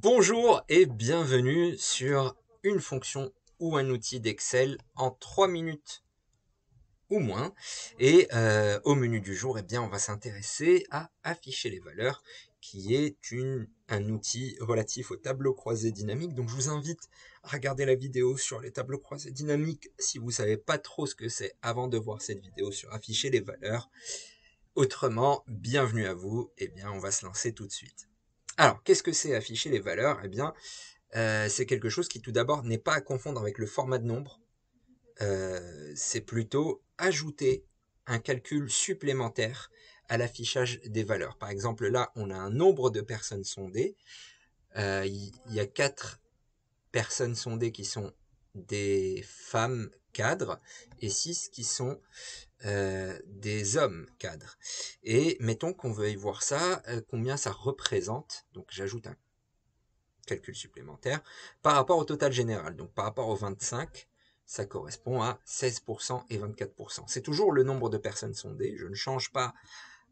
Bonjour et bienvenue sur une fonction ou un outil d'Excel en 3 minutes ou moins. Et euh, au menu du jour, eh bien, on va s'intéresser à afficher les valeurs, qui est un outil relatif aux tableaux croisés dynamiques. Donc je vous invite à regarder la vidéo sur les tableaux croisés dynamiques si vous ne savez pas trop ce que c'est avant de voir cette vidéo sur afficher les valeurs. Autrement, bienvenue à vous, et eh bien on va se lancer tout de suite. Alors, qu'est-ce que c'est afficher les valeurs Eh bien, euh, c'est quelque chose qui tout d'abord n'est pas à confondre avec le format de nombre. Euh, c'est plutôt ajouter un calcul supplémentaire à l'affichage des valeurs. Par exemple, là, on a un nombre de personnes sondées. Euh, il y, a quatre personnes sondées qui sont des femmes cadres et six qui sont euh, des hommes cadres. Et mettons qu'on veuille voir ça, euh, combien ça représente, donc j'ajoute un calcul supplémentaire, par rapport au total général. Donc par rapport aux 25, ça correspond à 16% et 24%. C'est toujours le nombre de personnes sondées, je ne change pas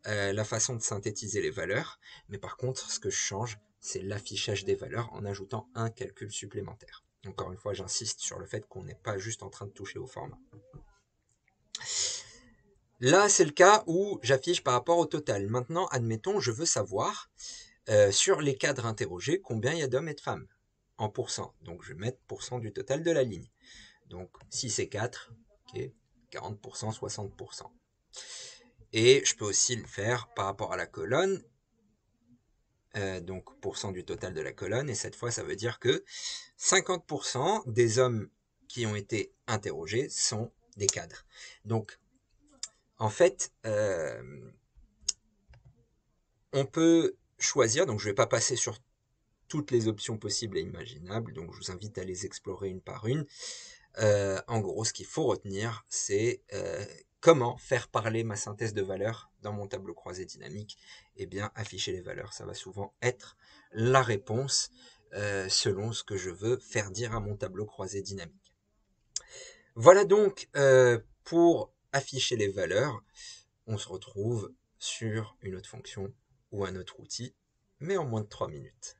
euh, la façon de synthétiser les valeurs, mais par contre ce que je change, c'est l'affichage des valeurs en ajoutant un calcul supplémentaire. Encore une fois, j'insiste sur le fait qu'on n'est pas juste en train de toucher au format. Là, c'est le cas où j'affiche par rapport au total. Maintenant, admettons, je veux savoir euh, sur les cadres interrogés combien il y a d'hommes et de femmes en pourcent. Donc, je vais mettre pourcent du total de la ligne. Donc, si et 4, ok. 40%, 60%. Et je peux aussi le faire par rapport à la colonne. Euh, donc, pourcent du total de la colonne. Et cette fois, ça veut dire que 50% des hommes qui ont été interrogés sont des cadres. Donc, en fait, euh, on peut choisir, donc je ne vais pas passer sur toutes les options possibles et imaginables, donc je vous invite à les explorer une par une. Euh, en gros, ce qu'il faut retenir, c'est euh, comment faire parler ma synthèse de valeurs dans mon tableau croisé dynamique. Eh bien, afficher les valeurs, ça va souvent être la réponse selon ce que je veux faire dire à mon tableau croisé dynamique. Voilà donc pour afficher les valeurs, on se retrouve sur une autre fonction ou un autre outil, mais en moins de 3 minutes.